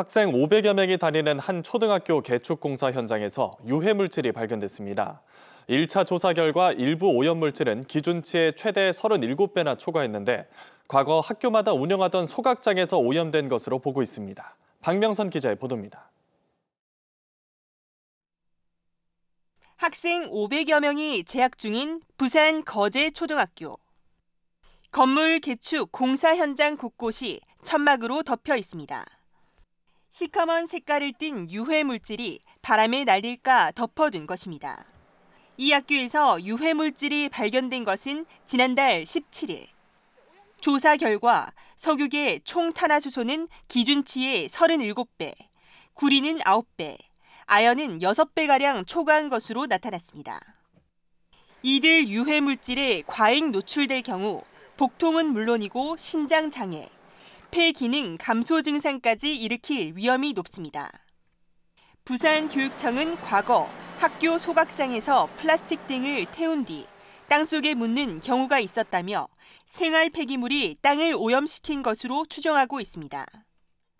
학생 500여 명이 다니는 한 초등학교 개축 공사 현장에서 유해 물질이 발견됐습니다. 1차 조사 결과 일부 오염 물질은 기준치의 최대 37배나 초과했는데 과거 학교마다 운영하던 소각장에서 오염된 것으로 보고 있습니다. 박명선 기자의 보도입니다. 학생 500여 명이 재학 중인 부산 거제 초등학교. 건물 개축 공사 현장 곳곳이 천막으로 덮여 있습니다. 시커먼 색깔을 띤 유해 물질이 바람에 날릴까 덮어둔 것입니다. 이 학교에서 유해 물질이 발견된 것은 지난달 17일. 조사 결과 석유계 총 탄화수소는 기준치의 37배, 구리는 9배, 아연은 6배가량 초과한 것으로 나타났습니다. 이들 유해 물질에 과잉 노출될 경우 복통은 물론이고 신장 장애, 폐 기능 감소 증상까지 일으킬 위험이 높습니다. 부산교육청은 과거 학교 소각장에서 플라스틱 등을 태운 뒤 땅속에 묻는 경우가 있었다며 생활 폐기물이 땅을 오염시킨 것으로 추정하고 있습니다.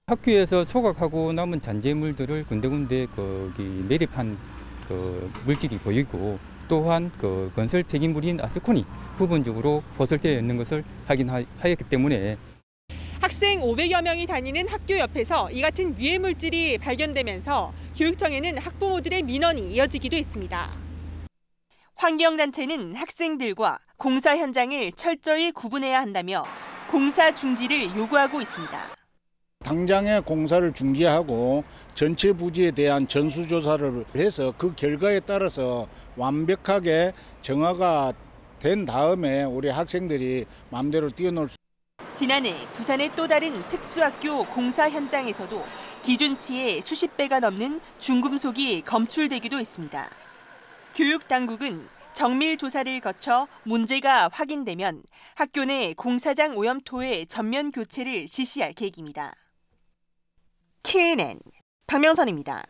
학교에서 소각하고 남은 잔재물들을 군데군데 거기 매립한 그 물질이 보이고 또한 그 건설 폐기물인 아스콘이 부분적으로 포설되어 있는 것을 확인하였기 때문에 학생 500여 명이 다니는 학교 옆에서 이 같은 유해 물질이 발견되면서 교육청에는 학부모들의 민원이 이어지기도 했습니다 환경단체는 학생들과 공사 현장을 철저히 구분해야 한다며 공사 중지를 요구하고 있습니다. 당장의 공사를 중지하고 전체 부지에 대한 전수조사를 해서 그 결과에 따라서 완벽하게 정화가 된 다음에 우리 학생들이 마음대로 뛰어놀 수 지난해 부산의 또 다른 특수학교 공사 현장에서도 기준치의 수십 배가 넘는 중금속이 검출되기도 했습니다. 교육 당국은 정밀 조사를 거쳐 문제가 확인되면 학교 내 공사장 오염토의 전면 교체를 실시할 계획입니다. KNN 박명선입니다.